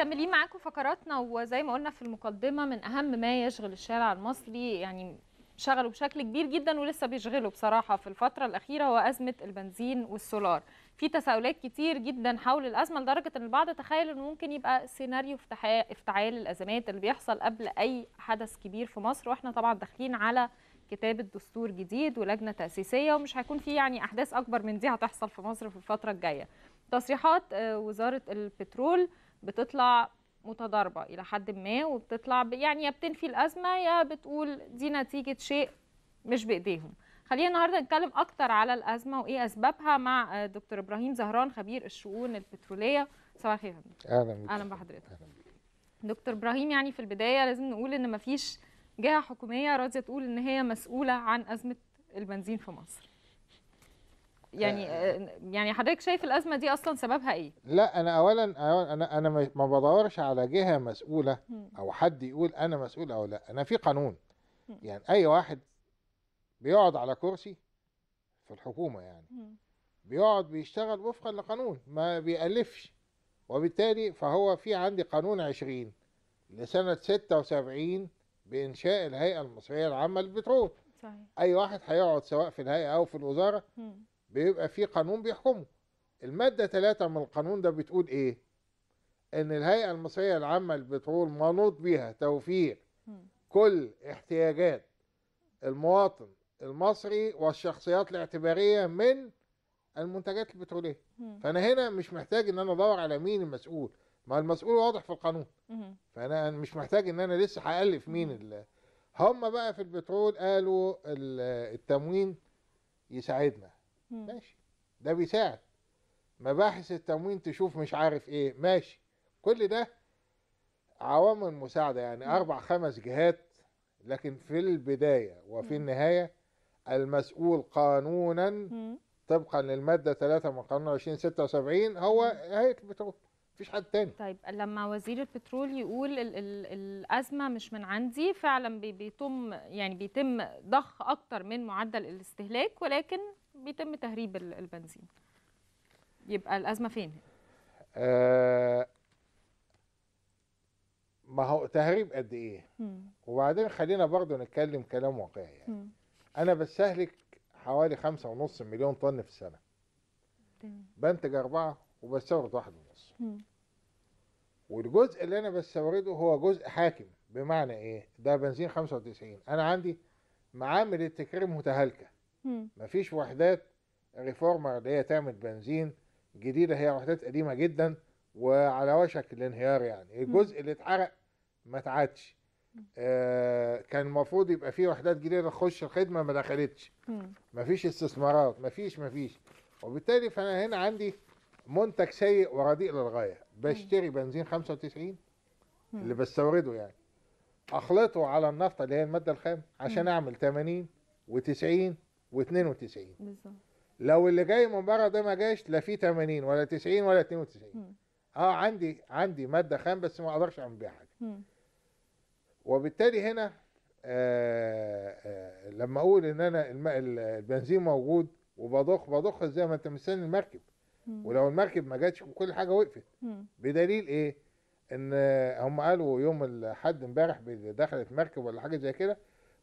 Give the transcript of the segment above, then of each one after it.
مكملين معاكم فقراتنا وزي ما قلنا في المقدمه من اهم ما يشغل الشارع المصري يعني شغله بشكل كبير جدا ولسه بيشغله بصراحه في الفتره الاخيره هو ازمه البنزين والسولار في تساؤلات كتير جدا حول الازمه لدرجه ان البعض تخيل انه ممكن يبقى سيناريو افتعال الازمات اللي بيحصل قبل اي حدث كبير في مصر واحنا طبعا داخلين على كتابه دستور جديد ولجنه تاسيسيه ومش هيكون في يعني احداث اكبر من دي هتحصل في مصر في الفتره الجايه تصريحات آه، وزاره البترول بتطلع متضاربة إلى حد ما وبتطلع يعني يا بتنفي الأزمة يا بتقول دي نتيجة شيء مش بإيديهم خلينا النهاردة نتكلم أكتر على الأزمة وإيه أسبابها مع آه، دكتور إبراهيم زهران خبير الشؤون البترولية صباح الخير أهلا أهلا بحضرتك دكتور إبراهيم يعني في البداية لازم نقول إن مفيش جهة حكومية راضية تقول إن هي مسؤولة عن أزمة البنزين في مصر يعني آه. آه، يعني حضرتك شايف الازمه دي اصلا سببها ايه لا انا اولا انا انا ما بدورش على جهه مسؤوله او حد يقول انا مسؤول او لا انا في قانون يعني اي واحد بيقعد على كرسي في الحكومه يعني بيقعد بيشتغل وفقا لقانون ما بيألفش وبالتالي فهو في عندي قانون 20 لسنه 76 بانشاء الهيئه المصريه العامه للبترول صحيح. اي واحد هيقعد سواء في الهيئه او في الوزاره م. بيبقى في قانون بيحكمه المادة 3 من القانون ده بتقول ايه ان الهيئة المصرية العامة للبترول منوط بيها توفير كل احتياجات المواطن المصري والشخصيات الاعتبارية من المنتجات البترولية فانا هنا مش محتاج ان انا ادور على مين المسؤول ما المسؤول واضح في القانون فانا مش محتاج ان انا لسه هالف مين اللي هم بقى في البترول قالوا التموين يساعدنا ماشي ده بيساعد مباحث التموين تشوف مش عارف ايه ماشي كل ده عوامل مساعدة يعني أربع خمس جهات لكن في البداية وفي النهاية المسؤول قانونا طبقا للمادة 3 من قانون 2076 هو هيئة البترول مفيش حد تاني طيب لما وزير البترول يقول الـ الـ الأزمة مش من عندي فعلا بيتم يعني بيتم ضخ أكتر من معدل الاستهلاك ولكن بيتم تهريب البنزين يبقى الازمه فين آه ما هو تهريب قد ايه وبعدين خلينا برضو نتكلم كلام واقعي يعني. انا بستهلك حوالي خمسة ونص مليون طن في السنه بنتج أربعة وبستورد واحد ونص والجزء اللي انا بستورده هو جزء حاكم بمعنى ايه ده بنزين 95 انا عندي معامل التكرير متهالكه مفيش وحدات ريفورمر اللي هي تعمل بنزين جديده هي وحدات قديمه جدا وعلى وشك الانهيار يعني الجزء اللي اتحرق ما اتعادش آه كان المفروض يبقى فيه وحدات جديده تخش الخدمه ما دخلتش مفيش استثمارات مفيش مفيش وبالتالي فانا هنا عندي منتج سيء ورديء للغايه بشتري بنزين 95 اللي بستورده يعني اخلطه على النفط اللي هي الماده الخام عشان اعمل 80 و90 و92 بالظبط لو اللي جاي من بره ده ما جاش لا في 80 ولا 90 ولا 92 اه عندي عندي ماده خام بس ما اقدرش اعمل بيها حاجه وبالتالي هنا آه آه لما اقول ان انا البنزين موجود وبضخ بضخ ازاي ما انت مستني المركب ولو المركب ما جاتش وكل حاجه وقفت بدليل ايه ان هم قالوا يوم الاحد امبارح دخلت مركب ولا حاجه زي كده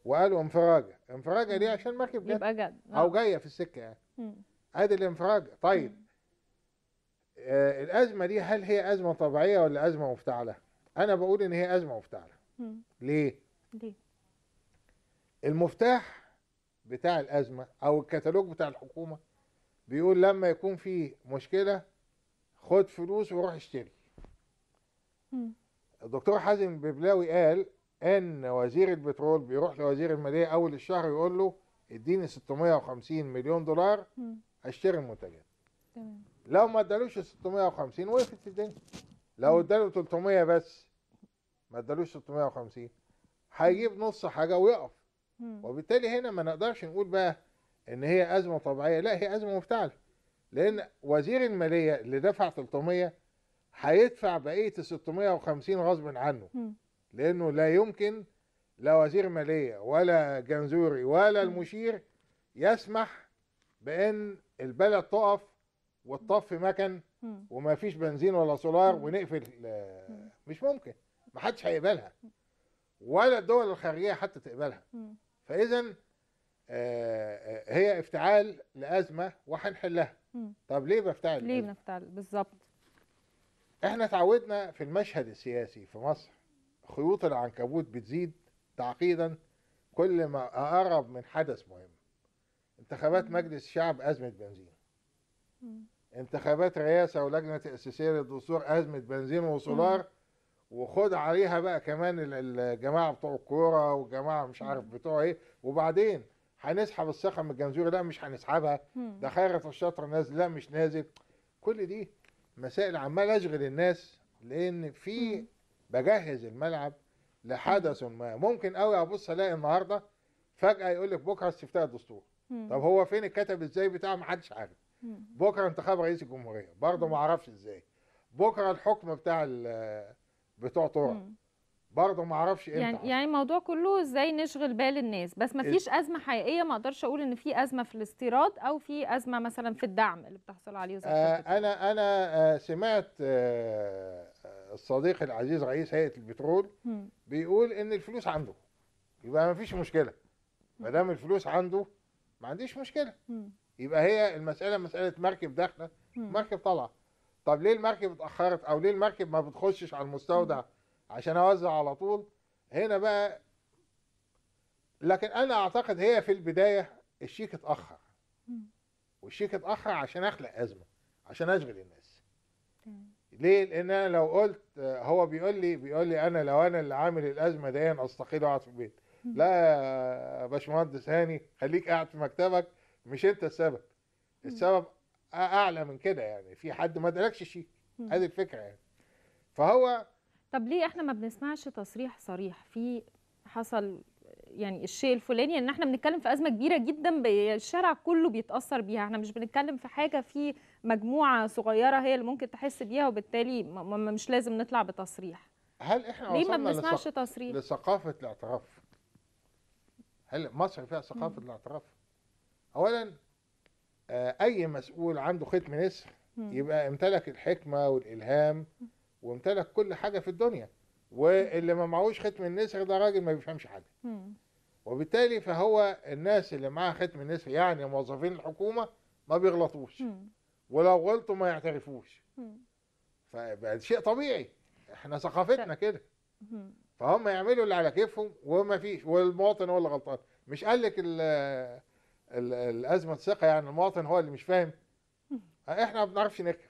وقالوا انفراجه انفراجه دي عشان مركب جت او آه. جايه في السكه يعني ادي الانفراجه طيب آه الازمه دي هل هي ازمه طبيعيه ولا ازمه مفتعله انا بقول ان هي ازمه مفتعله مم. ليه ليه المفتاح بتاع الازمه او الكتالوج بتاع الحكومه بيقول لما يكون في مشكله خد فلوس وروح اشتري الدكتور حازم ببلاوي قال ان وزير البترول بيروح لوزير الماليه اول الشهر يقول له اديني 650 مليون دولار اشتري المنتجات تمام لو ما ادالوش 650 وقفت الدنيا لو اداله 300 بس ما ادالوش 650 هيجيب نص حاجه ويقف وبالتالي هنا ما نقدرش نقول بقى ان هي ازمه طبيعيه لا هي ازمه مفتعله لان وزير الماليه اللي دفع 300 هيدفع بقيه ال 650 غصب عنه لأنه لا يمكن لا وزير مالية ولا جنزوري ولا المشير يسمح بأن البلد تقف وتطفي مكن وما فيش بنزين ولا سولار ونقفل مش ممكن ما حدش هيقبلها ولا الدول الخارجية حتى تقبلها فإذا آه، آه، هي افتعال لأزمة وهنحلها طب ليه بفتعل ليه بنفتعل بالظبط احنا اتعودنا في المشهد السياسي في مصر خيوط العنكبوت بتزيد تعقيدا كل ما أقرب من حدث مهم انتخابات مجلس الشعب أزمة بنزين انتخابات رئاسة ولجنة تأسيسية للدستور أزمة بنزين وسولار وخد عليها بقى كمان الجماعة بتوع الكورة والجماعة مش عارف بتوع ايه وبعدين هنسحب الثقة من الجنزورة لا مش هنسحبها ده خيرة الشطر نازل لا مش نازل كل دي مسائل عمال اشغل الناس لان في بجهز الملعب لحدث ما ممكن قوي ابص الاقي النهارده فجاه يقول لك بكره استفتاء الدستور طب هو فين الكتب ازاي بتاع ما حدش عارف بكره انتخاب رئيس الجمهوريه برضه ما اعرفش ازاي بكره الحكم بتاع بتوع طرق برضه ما اعرفش امتى يعني يعني الموضوع كله ازاي نشغل بال الناس بس ما فيش ازمه حقيقيه ما اقدرش اقول ان في ازمه في الاستيراد او في ازمه مثلا في الدعم اللي بتحصل عليه آه انا انا آه سمعت آه الصديق العزيز رئيس هيئه البترول بيقول ان الفلوس عنده يبقى ما فيش مشكله ما دام الفلوس عنده ما عنديش مشكله يبقى هي المساله مساله مركب داخله مركب طالعه طب ليه المركب اتاخرت او ليه المركب ما بتخشش على المستودع عشان اوزع على طول هنا بقى لكن انا اعتقد هي في البدايه الشيك اتاخر والشيك اتاخر عشان اخلق ازمه عشان اشغل الناس ليه لان انا لو قلت هو بيقول لي بيقول لي انا لو انا اللي عامل الازمه دي استقيل واقعد في البيت لا يا باشمهندس هاني خليك قاعد في مكتبك مش انت السبب السبب اعلى من كده يعني في حد ما ادالكش شيء ادي الفكره يعني فهو طب ليه احنا ما بنسمعش تصريح صريح في حصل يعني الشيء الفلاني ان احنا بنتكلم في ازمه كبيره جدا الشارع كله بيتاثر بيها احنا مش بنتكلم في حاجه في مجموعه صغيره هي اللي ممكن تحس بيها وبالتالي مش لازم نطلع بتصريح هل احنا ليه ما بنسمعش لسق... تصريح لثقافه الاعتراف هل مصر فيها ثقافه م. الاعتراف اولا آه، اي مسؤول عنده ختم نسر يبقى امتلك الحكمه والالهام وامتلك كل حاجه في الدنيا واللي ما معهوش ختم النسر ده راجل ما بيفهمش حاجه وبالتالي فهو الناس اللي معاها ختم النسر يعني موظفين الحكومه ما بيغلطوش ولو غلطوا ما يعترفوش فبقى شيء طبيعي احنا ثقافتنا كده فهم يعملوا اللي على كيفهم وما فيش والمواطن هو اللي غلطان مش قال لك الازمه الثقه يعني المواطن هو اللي مش فاهم احنا ما بنعرفش نركب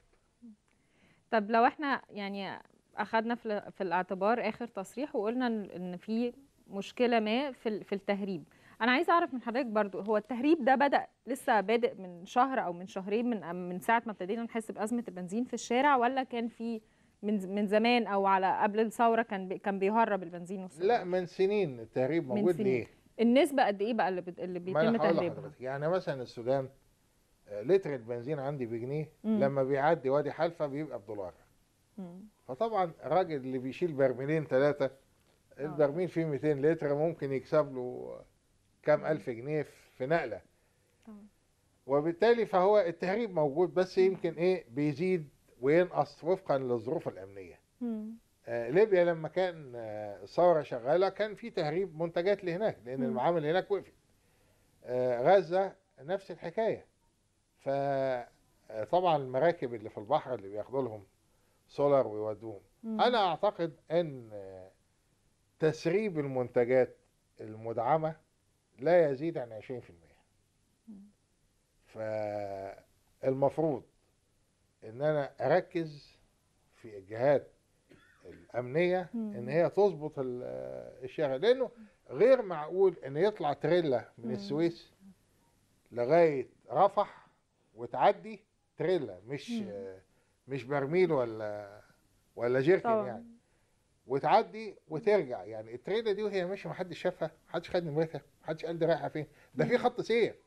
طب لو احنا يعني اخذنا في, في الاعتبار اخر تصريح وقلنا ان في مشكله ما في, في التهريب انا عايزه اعرف من حضرتك برضو هو التهريب ده بدا لسه بادئ من شهر او من شهرين من من ساعه ما ابتدينا نحس بازمه البنزين في الشارع ولا كان في من من زمان او على قبل الثوره كان بي كان بيهرب البنزين والصورة. لا من سنين التهريب موجود سنين. ليه النسبه قد ايه بقى اللي, اللي بيتم تهريبها يعني مثلا السودان آه، لتر البنزين عندي بجنيه لما بيعدي وادي حلفه بيبقى بدولار فطبعا الراجل اللي بيشيل برميلين ثلاثه آه. البرميل فيه 200 لتر ممكن يكسب له كام الف جنيه في نقله آه. وبالتالي فهو التهريب موجود بس يمكن ايه بيزيد وينقص وفقا للظروف الامنيه آه ليبيا لما كان آه الثوره شغاله كان في تهريب منتجات لهناك لان المعامل هناك وقفت آه غزه نفس الحكايه فطبعا آه، المراكب اللي في البحر اللي بياخدوا لهم سولار ويودوهم انا اعتقد ان تسريب المنتجات المدعمه لا يزيد عن 20% فالمفروض ان انا اركز في الجهات الامنيه ان هي تظبط الشارع لانه غير معقول ان يطلع تريلا من السويس لغايه رفح وتعدي تريلا مش مش برميل ولا ولا جيركن طبعا. يعني وتعدي وترجع يعني التريده دي وهي ماشيه محدش شافها محدش خد نمرتها محدش قال دي رايحه فين ده في خط سير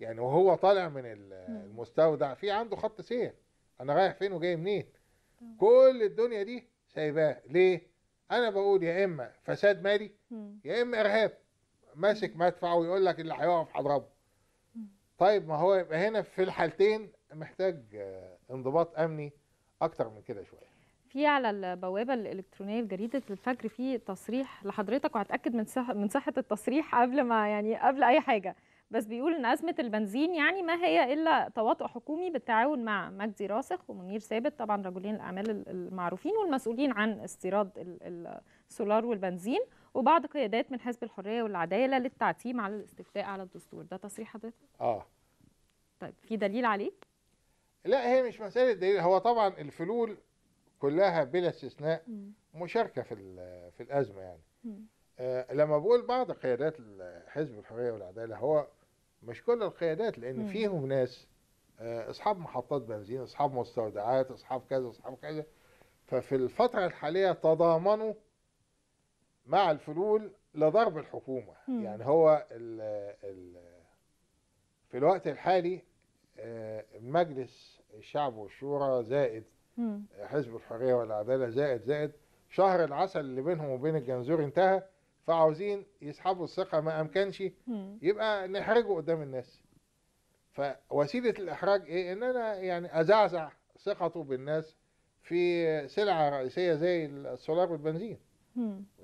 يعني وهو طالع من المستودع في عنده خط سير انا رايح فين وجاي منين كل الدنيا دي سايباه ليه انا بقول يا اما فساد مالي يا اما ارهاب ماسك مدفع ويقول لك اللي هيقف هضربه طيب ما هو يبقى هنا في الحالتين محتاج آه، انضباط امني اكتر من كده شويه في على البوابه الالكترونيه لجريده الفجر في تصريح لحضرتك وهتاكد من صحه من صحه التصريح قبل ما يعني قبل اي حاجه بس بيقول ان ازمه البنزين يعني ما هي الا تواطؤ حكومي بالتعاون مع مجدي راسخ ومنير ثابت طبعا رجلين الاعمال المعروفين والمسؤولين عن استيراد السولار والبنزين وبعض قيادات من حزب الحريه والعداله للتعتيم على الاستفتاء على الدستور ده تصريح حضرتك اه طيب في دليل عليه لا هي مش مسألة دليل هو طبعا الفلول كلها بلا استثناء مشاركة في في الأزمة يعني آه لما بقول بعض قيادات حزب الحرية والعدالة هو مش كل القيادات لأن مم. فيهم ناس آه أصحاب محطات بنزين أصحاب مستودعات أصحاب كذا أصحاب كذا ففي الفترة الحالية تضامنوا مع الفلول لضرب الحكومة مم. يعني هو الـ الـ في الوقت الحالي مجلس الشعب والشورى زائد حزب الحريه والعداله زائد زائد شهر العسل اللي بينهم وبين الجنزور انتهى فعاوزين يسحبوا الثقه ما امكنش يبقى نحرجه قدام الناس فوسيله الاحراج ايه ان انا يعني ازعزع ثقته بالناس في سلعه رئيسيه زي السولار والبنزين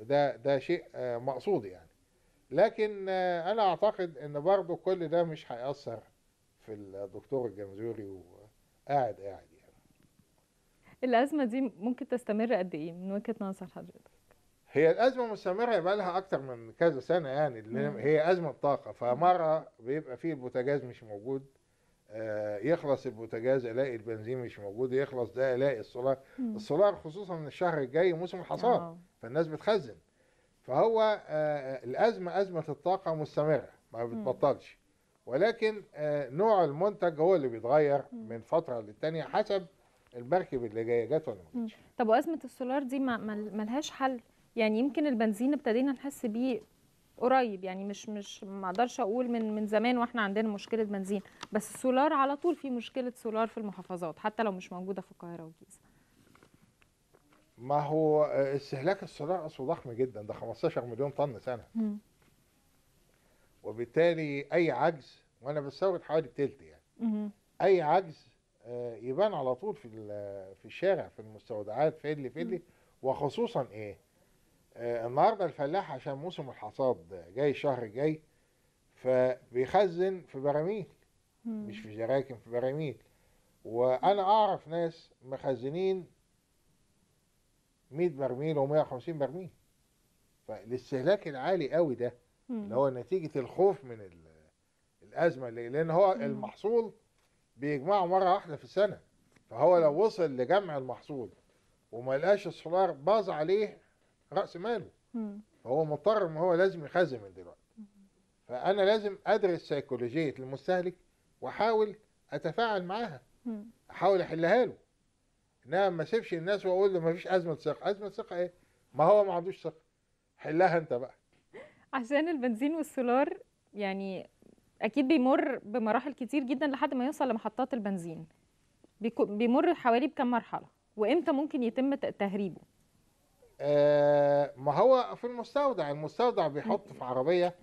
ده ده شيء آه، مقصود يعني لكن آه، انا اعتقد ان برضه كل ده مش هيأثر في الدكتور الجمزوري وقاعد قاعد يعني الازمه دي ممكن تستمر قد ايه من وجهه نظر حضرتك هي الازمه مستمره بقى لها اكتر من كذا سنه يعني اللي هي ازمه طاقه فمره بيبقى فيه البوتاجاز مش موجود آه، يخلص البوتاجاز الاقي البنزين مش موجود يخلص ده الاقي السولار السولار خصوصا من الشهر الجاي موسم الحصاد آه. فالناس بتخزن فهو آه، الازمه ازمه الطاقه مستمره ما بتبطلش ولكن آه، نوع المنتج هو اللي بيتغير من فتره للتانيه حسب المركب اللي جايه جت ولا ما طب وازمه السولار دي ملهاش حل يعني يمكن البنزين ابتدينا نحس بيه قريب يعني مش مش ما اقدرش اقول من من زمان واحنا عندنا مشكله بنزين بس السولار على طول في مشكله سولار في المحافظات حتى لو مش موجوده في القاهره والجيزه ما هو آه، استهلاك السولار اصله ضخم جدا ده 15 مليون طن سنه وبالتالي اي عجز وانا بستورد حوالي تلت يعني اي عجز آه، يبان على طول في في الشارع في المستودعات في اللي في اللي وخصوصا ايه آه، النهارده الفلاح عشان موسم الحصاد جاي الشهر الجاي فبيخزن في براميل مش في جراكن في براميل وانا اعرف ناس مخزنين 100 برميل و150 برميل فالاستهلاك العالي قوي ده اللي هو نتيجه الخوف من الازمه اللي لان هو المحصول بيجمعه مره واحده في السنه فهو لو وصل لجمع المحصول وما لقاش السولار باظ عليه راس ماله فهو مضطر ان هو لازم يخزن من دلوقتي فانا لازم ادرس سيكولوجيه المستهلك واحاول اتفاعل معاها احاول احلها له انما ما اسيبش الناس واقول له ما فيش ازمه ثقه ازمه ثقه ايه ما هو ما عندوش ثقه حلها انت بقى عشان البنزين والسولار يعني اكيد بيمر بمراحل كتير جدا لحد ما يوصل لمحطات البنزين بيمر حوالي بكم مرحله وامتى ممكن يتم تهريبه آه ما هو في المستودع المستودع بيحط في عربيه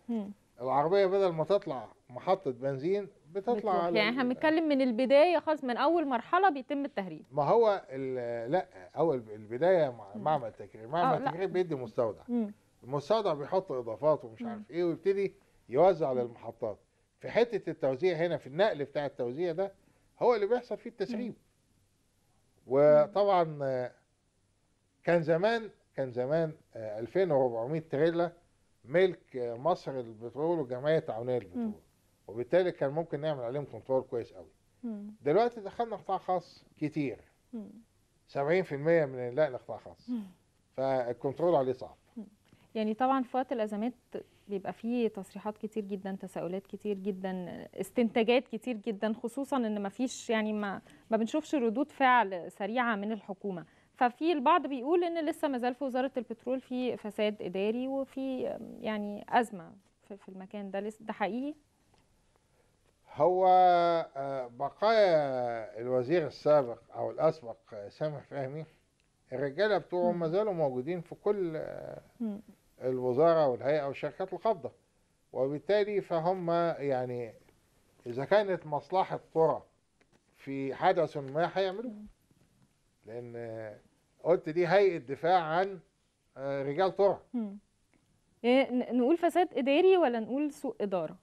العربيه بدل ما تطلع محطه بنزين بتطلع على يعني احنا بنتكلم من البدايه خالص من اول مرحله بيتم التهريب ما هو لا اول البدايه معمل التكرير معمل التكرير آه، بيدي مستودع مم. المستودع بيحط اضافات ومش عارف ايه ويبتدي يوزع للمحطات في حته التوزيع هنا في النقل بتاع التوزيع ده هو اللي بيحصل فيه التسريب وطبعا كان زمان كان زمان 2400 تريلا ملك مصر للبترول وجمعيه تعاونيه للبترول وبالتالي كان ممكن نعمل عليهم كنترول كويس قوي دلوقتي دخلنا قطاع خاص كتير 70% من النقل قطاع خاص فالكنترول عليه صعب يعني طبعا في وقت الازمات بيبقى فيه تصريحات كتير جدا تساؤلات كتير جدا استنتاجات كتير جدا خصوصا ان ما فيش يعني ما ما بنشوفش ردود فعل سريعه من الحكومه ففي البعض بيقول ان لسه ما زال في وزاره البترول في فساد اداري وفي يعني ازمه في المكان ده لسه ده حقيقي هو آه، بقايا الوزير السابق او الاسبق سامح فهمي الرجاله بتوعه ما زالوا موجودين في كل آه، الوزارة والهيئة والشركات القابضة وبالتالي فهم يعني إذا كانت مصلحة قرى في حدث ما هيعملوه لأن قلت دي هيئة دفاع عن آه، رجال قرى إيه، نقول فساد إداري ولا نقول سوء إدارة؟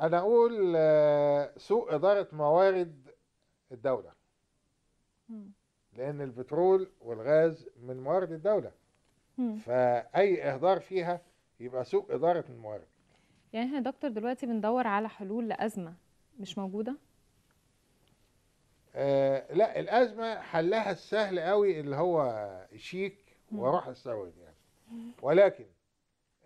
أنا أقول آه، سوء إدارة موارد الدولة لأن البترول والغاز من موارد الدولة فاي اهدار فيها يبقى سوء اداره الموارد يعني احنا دكتور دلوقتي بندور على حلول لازمه مش موجوده آه لا الازمه حلها السهل قوي اللي هو شيك واروح استورد يعني ولكن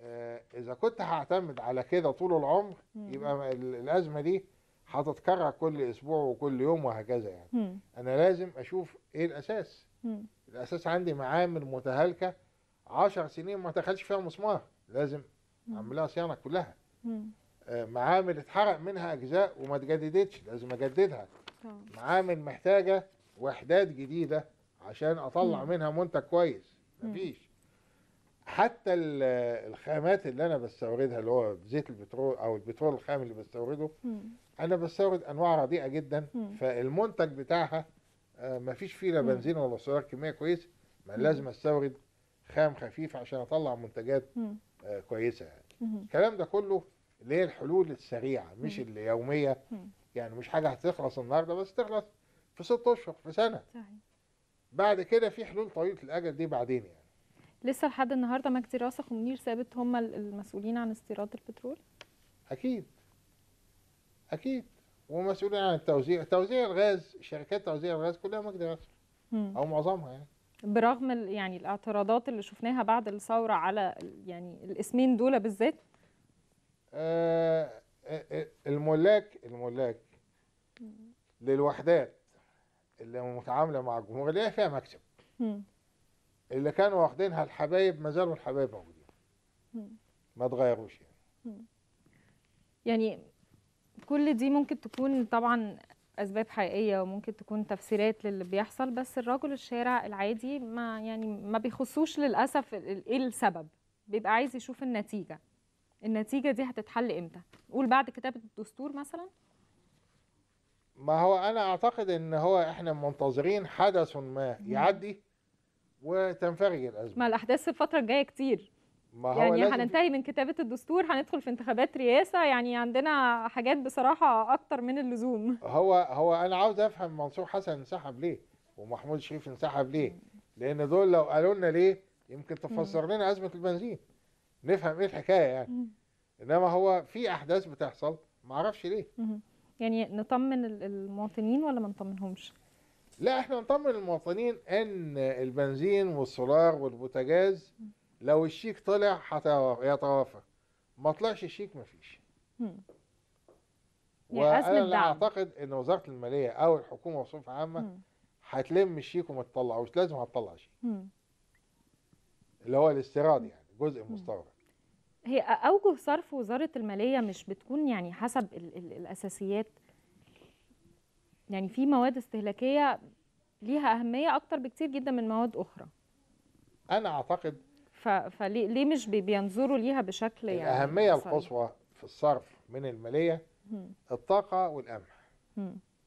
آه اذا كنت هعتمد على كده طول العمر يبقى الازمه دي هتتكرر كل اسبوع وكل يوم وهكذا يعني انا لازم اشوف ايه الاساس الاساس عندي معامل متهالكه 10 سنين ما دخلش فيها مسمار لازم اعملها صيانه كلها آه، معامل اتحرق منها اجزاء وما اتجددتش لازم اجددها معامل محتاجه وحدات جديده عشان اطلع منها منتج كويس مفيش حتى الخامات اللي انا بستوردها اللي هو زيت البترول او البترول الخام اللي بستورده انا بستورد انواع رديئه جدا فالمنتج بتاعها آه، مفيش فيه لا بنزين ولا سعرات كميه كويسه ما لازم استورد خام خفيف عشان اطلع منتجات آه كويسه يعني الكلام ده كله اللي هي الحلول السريعه مش اليوميه يعني مش حاجه هتخلص النهارده بس تخلص في ست اشهر في سنه صحيح. بعد كده في حلول طويله الاجل دي بعدين يعني لسه لحد النهارده مجدي راسخ ومنير ثابت هم المسؤولين عن استيراد البترول اكيد اكيد ومسؤولين عن التوزيع توزيع الغاز شركات توزيع الغاز كلها مجدي راسخ او معظمها يعني برغم يعني الاعتراضات اللي شفناها بعد الثوره على يعني الاسمين دول بالذات آه, آه،, آه، الملاك الملاك للوحدات اللي متعامله مع الجمهوريه فيها مكتب اللي كانوا واخدينها الحبايب ما زالوا الحبايب موجودين ما اتغيروش يعني يعني كل دي ممكن تكون طبعا اسباب حقيقيه وممكن تكون تفسيرات للي بيحصل بس الرجل الشارع العادي ما يعني ما بيخصوش للاسف ايه السبب بيبقى عايز يشوف النتيجه النتيجه دي هتتحل امتى نقول بعد كتابه الدستور مثلا ما هو انا اعتقد ان هو احنا منتظرين حدث ما يعدي وتنفرج الازمه ما الاحداث الفتره الجايه كتير ما هو يعني هننتهي من كتابه الدستور هندخل في انتخابات رئاسه يعني عندنا حاجات بصراحه اكتر من اللزوم هو هو انا عاوز افهم منصور حسن انسحب ليه ومحمود شريف انسحب ليه لان دول لو قالوا لنا ليه يمكن تفسر لنا ازمه البنزين نفهم ايه الحكايه يعني انما هو في احداث بتحصل ما اعرفش ليه يعني نطمن المواطنين ولا ما نطمنهمش لا احنا نطمن المواطنين ان البنزين والسولار والبوتاجاز لو الشيك طلع هيتوافق ما طلعش الشيك مفيش يعني وانا اعتقد ان وزاره الماليه او الحكومه بصفه عامه هتلم الشيك وما تطلعوش لازم هتطلع شيك اللي هو الاستيراد يعني جزء مستورد هي اوجه صرف وزاره الماليه مش بتكون يعني حسب الـ الـ الاساسيات يعني في مواد استهلاكيه ليها اهميه اكتر بكتير جدا من مواد اخرى انا اعتقد فليه مش بينظروا ليها بشكل يعني الأهمية القصوى في الصرف من المالية الطاقة والقمح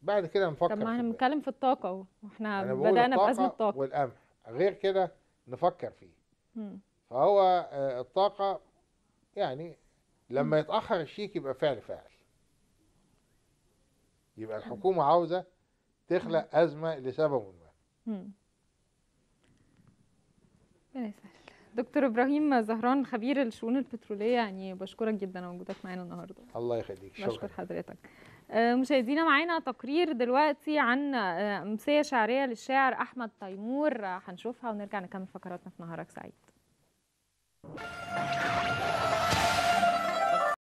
بعد كده نفكر طب ما احنا بنتكلم في الطاقة اهو واحنا بدأنا بأزمة الطاقة والقمح غير كده نفكر فيه فهو آه، الطاقة يعني لما يتأخر الشيك يبقى فعل فاعل يبقى الحكومة عاوزة تخلق أزمة لسبب ما ربنا يسهل دكتور ابراهيم زهران خبير الشؤون البتروليه يعني بشكرك جدا على وجودك معانا النهارده الله يخليك شكرا بشكر حضرتك آه، مشاهدينا معانا تقرير دلوقتي عن آه، امسيه شعريه للشاعر احمد تيمور آه، هنشوفها ونرجع نكمل فقراتنا في نهارك سعيد